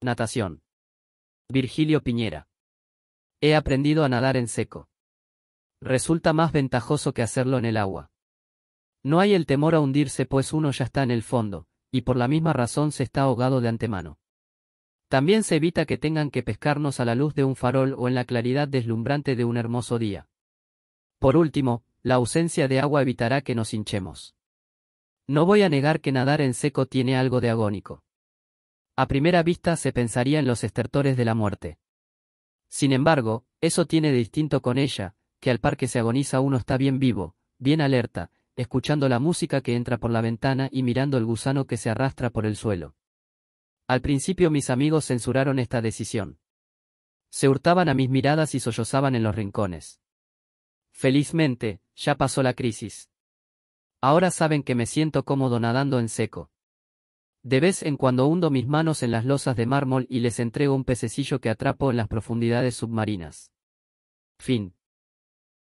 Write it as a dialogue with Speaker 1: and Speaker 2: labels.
Speaker 1: Natación. Virgilio Piñera. He aprendido a nadar en seco. Resulta más ventajoso que hacerlo en el agua. No hay el temor a hundirse pues uno ya está en el fondo, y por la misma razón se está ahogado de antemano. También se evita que tengan que pescarnos a la luz de un farol o en la claridad deslumbrante de un hermoso día. Por último, la ausencia de agua evitará que nos hinchemos. No voy a negar que nadar en seco tiene algo de agónico. A primera vista se pensaría en los estertores de la muerte. Sin embargo, eso tiene de distinto con ella, que al par que se agoniza uno está bien vivo, bien alerta, escuchando la música que entra por la ventana y mirando el gusano que se arrastra por el suelo. Al principio mis amigos censuraron esta decisión. Se hurtaban a mis miradas y sollozaban en los rincones. Felizmente, ya pasó la crisis. Ahora saben que me siento cómodo nadando en seco. De vez en cuando hundo mis manos en las losas de mármol y les entrego un pececillo que atrapo en las profundidades submarinas. Fin.